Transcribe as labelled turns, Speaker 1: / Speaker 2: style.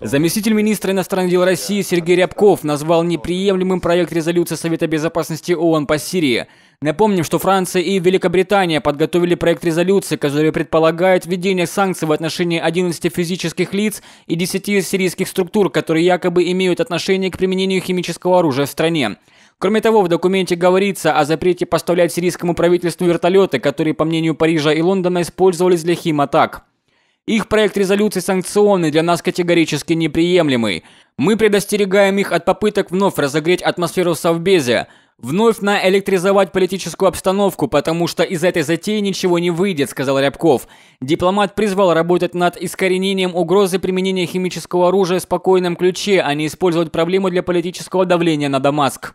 Speaker 1: Заместитель министра иностранных дел России Сергей Рябков назвал неприемлемым проект резолюции Совета Безопасности ООН по Сирии. Напомним, что Франция и Великобритания подготовили проект резолюции, который предполагает введение санкций в отношении 11 физических лиц и 10 сирийских структур, которые якобы имеют отношение к применению химического оружия в стране. Кроме того, в документе говорится о запрете поставлять сирийскому правительству вертолеты, которые, по мнению Парижа и Лондона, использовались для химатак. Их проект резолюции санкционный, для нас категорически неприемлемый. Мы предостерегаем их от попыток вновь разогреть атмосферу в вновь наэлектризовать политическую обстановку, потому что из этой затеи ничего не выйдет, сказал Рябков. Дипломат призвал работать над искоренением угрозы применения химического оружия в спокойном ключе, а не использовать проблему для политического давления на Дамаск.